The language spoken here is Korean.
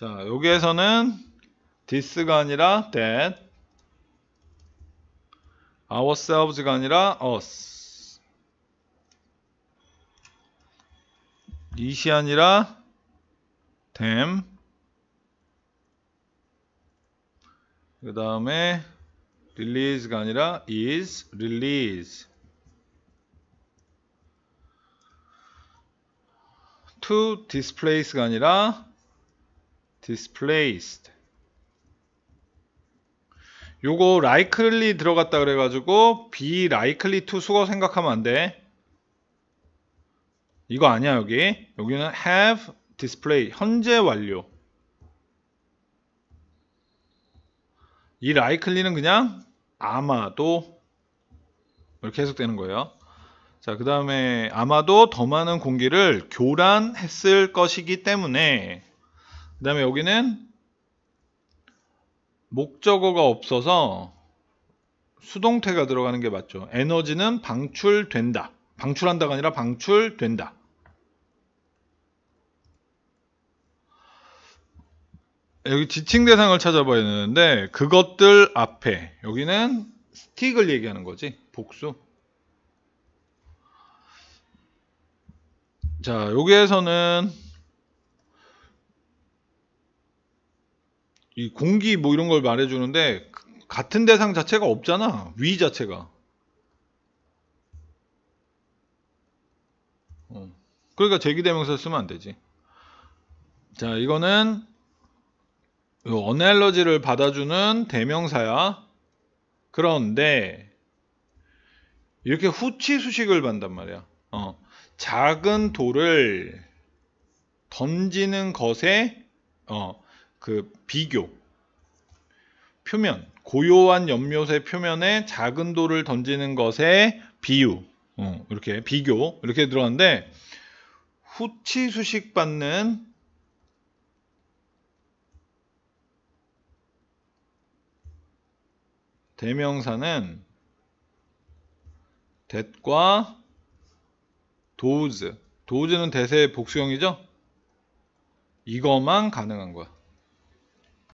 자, 여기에서는 this가 아니라 that ourselves가 아니라 us 이시 아니라 them 그 다음에 release가 아니라 is release to displace가 아니라 displaced 요거 likely 들어갔다 그래가지고 be likely to 수거 생각하면 안돼 이거 아니야 여기 여기는 have display 현재 완료 이 likely는 그냥 아마도 이렇게 해석되는 거예요 자 그 다음에 아마도 더 많은 공기를 교란했을 것이기 때문에 그 다음에 여기는 목적어가 없어서 수동태가 들어가는 게 맞죠. 에너지는 방출된다. 방출한다가 아니라 방출된다. 여기 지칭 대상을 찾아봐야 되는데 그것들 앞에 여기는 스틱을 얘기하는 거지. 복수. 자, 여기에서는 이 공기 뭐 이런 걸 말해주는데 같은 대상 자체가 없잖아 위 자체가 어. 그러니까 제기대명사 쓰면 안되지 자 이거는 어넬러지를 받아주는 대명사야 그런데 이렇게 후치 수식을 반단 말이야 어. 작은 돌을 던지는 것에 어, 그 비교 표면 고요한 연못의 표면에 작은 돌을 던지는 것의 비유 어, 이렇게 비교 이렇게 들어갔는데 후치 수식 받는 대명사는 that과 does d o e 는 대세 의 복수형이죠 이거만 가능한 거야